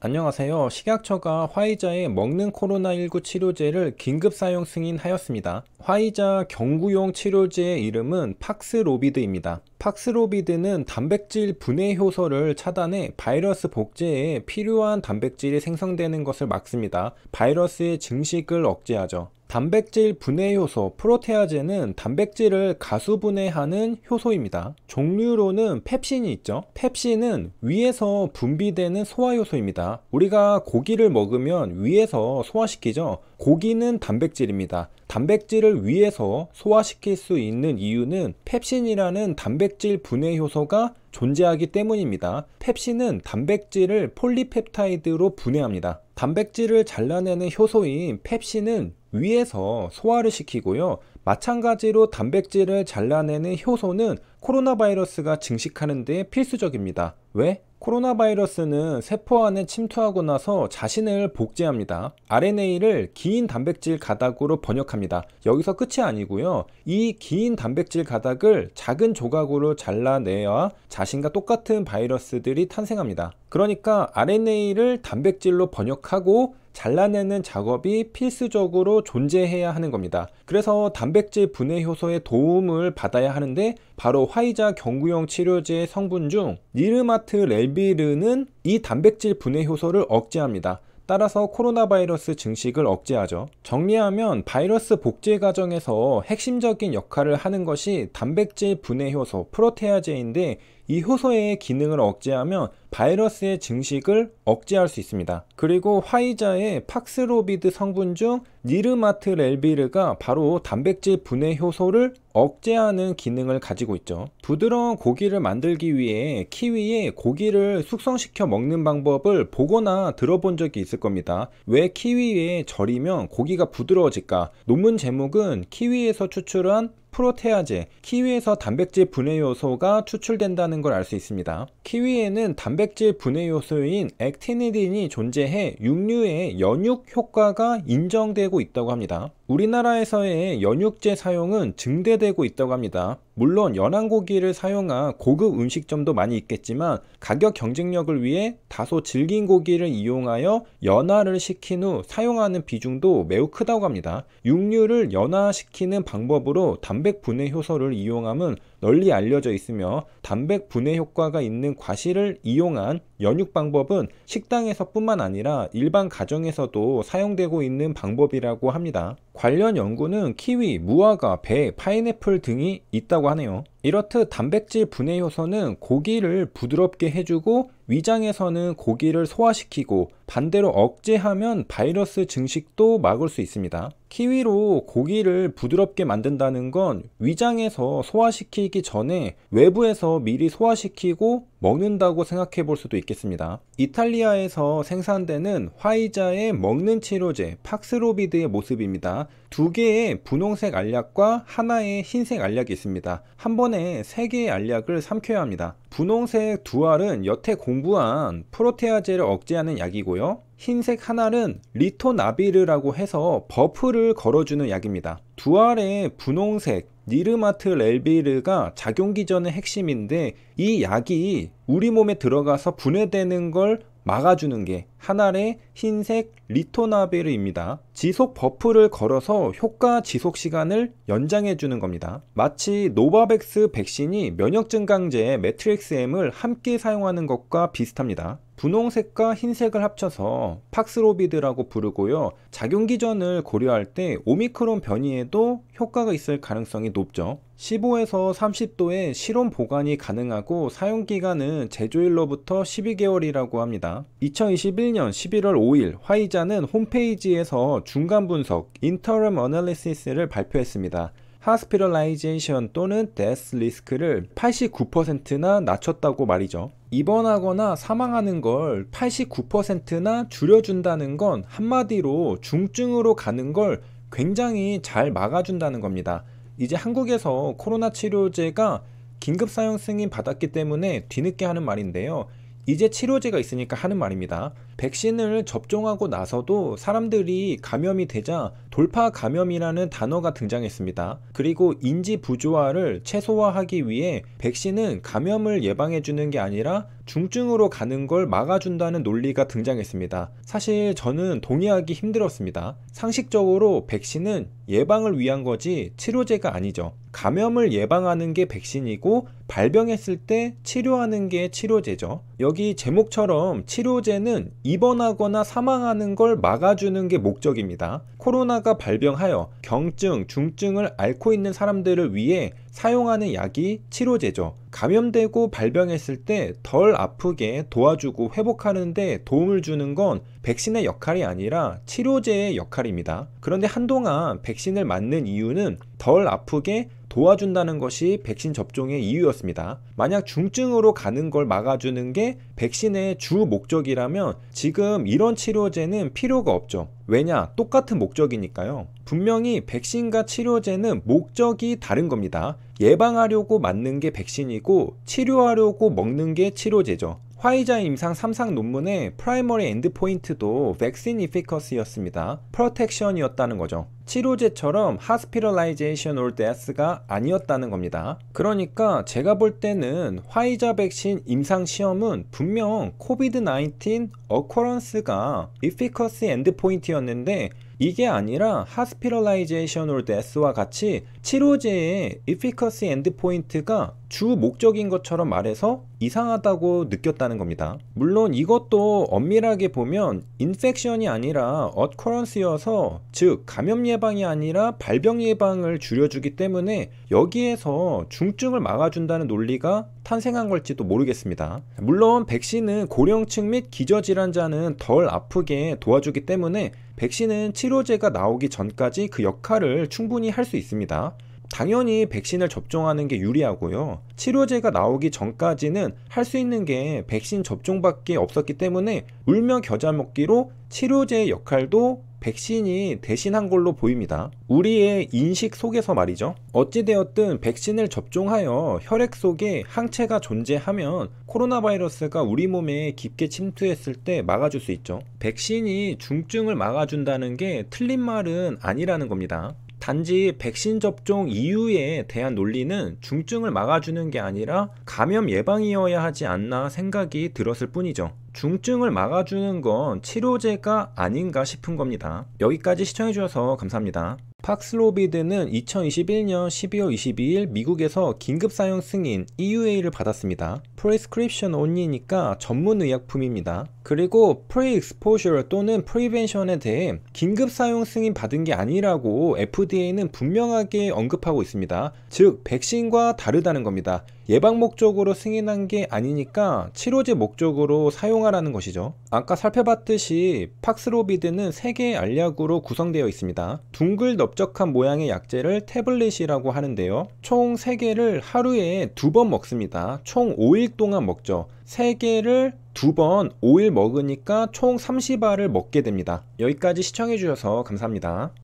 안녕하세요. 식약처가 화이자의 먹는 코로나19 치료제를 긴급 사용 승인하였습니다. 화이자 경구용 치료제의 이름은 팍스로비드입니다. 팍스로비드는 단백질 분해 효소를 차단해 바이러스 복제에 필요한 단백질이 생성되는 것을 막습니다. 바이러스의 증식을 억제하죠. 단백질 분해 효소 프로테아제는 단백질을 가수 분해하는 효소입니다. 종류로는 펩신이 있죠. 펩신은 위에서 분비되는 소화 효소입니다. 우리가 고기를 먹으면 위에서 소화시키죠. 고기는 단백질입니다. 단백질을 위에서 소화시킬 수 있는 이유는 펩신이라는 단백질 분해 효소가 존재하기 때문입니다. 펩신은 단백질을 폴리펩타이드로 분해합니다. 단백질을 잘라내는 효소인 펩신은 위에서 소화를 시키고요. 마찬가지로 단백질을 잘라내는 효소는 코로나 바이러스가 증식하는 데 필수적입니다. 왜? 코로나 바이러스는 세포 안에 침투하고 나서 자신을 복제합니다. RNA를 긴 단백질 가닥으로 번역합니다. 여기서 끝이 아니고요. 이 긴 단백질 가닥을 작은 조각으로 잘라내야 자신과 똑같은 바이러스들이 탄생합니다. 그러니까 RNA를 단백질로 번역하고 잘라내는 작업이 필수적으로 존재해야 하는 겁니다. 그래서 단백질 분해 효소의 도움을 받아야 하는데 바로 화이자 경구용 치료제 의 성분 중 니르마트 렐비르는 이 단백질 분해 효소를 억제합니다. 따라서 코로나 바이러스 증식을 억제하죠. 정리하면 바이러스 복제 과정에서 핵심적인 역할을 하는 것이 단백질 분해 효소 프로테아제인데 이 효소의 기능을 억제하면 바이러스의 증식을 억제할 수 있습니다. 그리고 화이자의 팍스로비드 성분 중 니르마트렐비르가 바로 단백질 분해 효소를 억제하는 기능을 가지고 있죠. 부드러운 고기를 만들기 위해 키위에 고기를 숙성시켜 먹는 방법을 보거나 들어본 적이 있을 겁니다. 왜 키위에 절이면 고기가 부드러워질까? 논문 제목은 키위에서 추출한 프로테아제, 키위에서 단백질 분해 요소가 추출된다는 걸 알 수 있습니다. 키위에는 단백질 분해 요소인 액티니딘이 존재해 육류의 연육 효과가 인정되고 있다고 합니다. 우리나라에서의 연육제 사용은 증대되고 있다고 합니다. 물론 연한 고기를 사용한 고급 음식점도 많이 있겠지만 가격 경쟁력을 위해 다소 질긴 고기를 이용하여 연화를 시킨 후 사용하는 비중도 매우 크다고 합니다. 육류를 연화시키는 방법으로 단백 분해 효소를 이용함은 널리 알려져 있으며 단백 분해 효과가 있는 과실을 이용한 연육 방법은 식당에서뿐만 아니라 일반 가정에서도 사용되고 있는 방법이라고 합니다. 관련 연구는 키위, 무화과, 배, 파인애플 등이 있다고 하네요. 이렇듯 단백질 분해 효소는 고기를 부드럽게 해주고 위장에서는 고기를 소화시키고 반대로 억제하면 바이러스 증식도 막을 수 있습니다. 키위로 고기를 부드럽게 만든다는 건 위장에서 소화시키기 전에 외부에서 미리 소화시키고 먹는다고 생각해 볼 수도 있겠습니다. 이탈리아에서 생산되는 화이자의 먹는 치료제 팍스로비드의 모습입니다. 두 개의 분홍색 알약과 하나의 흰색 알약이 있습니다. 한 번에 손에 3개의 알약을 삼켜야 합니다. 분홍색 두 알은 여태 공부한 프로테아제를 억제하는 약이고요. 흰색 한 알은 리토나비르라고 해서 버프를 걸어주는 약입니다. 두 알의 분홍색 니르마트 렐비르가 작용기 전의 핵심인데 이 약이 우리 몸에 들어가서 분해되는 걸 막아주는 게 하나의 흰색 리토나베르입니다. 지속 버프를 걸어서 효과 지속 시간을 연장해 주는 겁니다. 마치 노바백스 백신이 면역 증강제 매트릭스 M을 함께 사용하는 것과 비슷합니다. 분홍색과 흰색을 합쳐서 팍스로비드라고 부르고요. 작용 기전을 고려할 때 오미크론 변이에도 효과가 있을 가능성이 높죠. 15에서 30도의 실온 보관이 가능하고 사용기간은 제조일로부터 12개월이라고 합니다. 2021년 11월 5일 화이자는 홈페이지에서 중간 분석 인터럼 어널리시스를 발표했습니다. 하스피럴라이제이션 또는 데스 리스크를 89%나 낮췄다고 말이죠. 입원하거나 사망하는 걸 89%나 줄여준다는 건 한마디로 중증으로 가는 걸 굉장히 잘 막아준다는 겁니다. 이제 한국에서 코로나 치료제가 긴급 사용 승인 받았기 때문에 뒤늦게 하는 말인데요. 이제 치료제가 있으니까 하는 말입니다. 백신을 접종하고 나서도 사람들이 감염이 되자 돌파 감염이라는 단어가 등장했습니다. 그리고 인지 부조화를 최소화하기 위해 백신은 감염을 예방해 주는 게 아니라 중증으로 가는 걸 막아준다는 논리가 등장했습니다. 사실 저는 동의하기 힘들었습니다. 상식적으로 백신은 예방을 위한 거지 치료제가 아니죠. 감염을 예방하는 게 백신이고 발병했을 때 치료하는 게 치료제죠. 여기 제목처럼 치료제는 입원하거나 사망하는 걸 막아주는 게 목적입니다. 코로나가 발병하여 경증, 중증을 앓고 있는 사람들을 위해 사용하는 약이 치료제죠. 감염되고 발병했을 때 덜 아프게 도와주고 회복하는데 도움을 주는 건 백신의 역할이 아니라 치료제의 역할입니다. 그런데 한동안 백신을 맞는 이유는 덜 아프게 도와준다는 것이 백신 접종의 이유였습니다. 만약 중증으로 가는 걸 막아주는 게 백신의 주 목적이라면 지금 이런 치료제는 필요가 없죠. 왜냐? 똑같은 목적이니까요. 분명히 백신과 치료제는 목적이 다른 겁니다. 예방하려고 맞는 게 백신이고 치료하려고 먹는 게 치료제죠. 화이자 임상 3상 논문의 프라이머리 엔드포인트도 백신 이피커스였습니다. 프로텍션이었다는 거죠. 치료제처럼 하스피럴라이제이션 올 데스가 아니었다는 겁니다. 그러니까 제가 볼 때는 화이자 백신 임상 시험은 분명 코비드 19어쿠런스가 이피커스 엔드포인트였는데 이게 아니라 하스피럴라이제이션 올 데스와 같이 치료제의 이피커스 엔드포인트가 주 목적인 것처럼 말해서 이상하다고 느꼈다는 겁니다. 물론 이것도 엄밀하게 보면 인펙션이 아니라 어커런스여서 즉 감염 예방이 아니라 발병 예방을 줄여주기 때문에 여기에서 중증을 막아준다는 논리가 탄생한 걸지도 모르겠습니다. 물론 백신은 고령층 및 기저질환자는 덜 아프게 도와주기 때문에 백신은 치료제가 나오기 전까지 그 역할을 충분히 할 수 있습니다. 당연히 백신을 접종하는 게 유리하고요. 치료제가 나오기 전까지는 할 수 있는 게 백신 접종밖에 없었기 때문에 울며 겨자 먹기로 치료제의 역할도 백신이 대신한 걸로 보입니다. 우리의 인식 속에서 말이죠. 어찌되었든 백신을 접종하여 혈액 속에 항체가 존재하면 코로나 바이러스가 우리 몸에 깊게 침투했을 때 막아줄 수 있죠. 백신이 중증을 막아준다는 게 틀린 말은 아니라는 겁니다. 단지 백신 접종 이후에 대한 논리는 중증을 막아주는 게 아니라 감염 예방이어야 하지 않나 생각이 들었을 뿐이죠. 중증을 막아주는 건 치료제가 아닌가 싶은 겁니다. 여기까지 시청해주셔서 감사합니다. 팍스로비드는 2021년 12월 22일 미국에서 긴급 사용 승인 EUA를 받았습니다. Prescription Only니까 전문 의약품입니다. 그리고 Pre-Exposure 또는 Prevention에 대해 긴급 사용 승인 받은 게 아니라고 FDA는 분명하게 언급하고 있습니다. 즉 백신과 다르다는 겁니다. 예방 목적으로 승인한 게 아니니까 치료제 목적으로 사용하라는 것이죠. 아까 살펴봤듯이 팍스로비드는 3개의 알약으로 구성되어 있습니다. 둥글 넓 넓적한 모양의 약재를 태블릿이라고 하는데요. 총 3개를 하루에 두 번 먹습니다. 총 5일 동안 먹죠. 3개를 두번 5일 먹으니까 총 30알을 먹게 됩니다. 여기까지 시청해주셔서 감사합니다.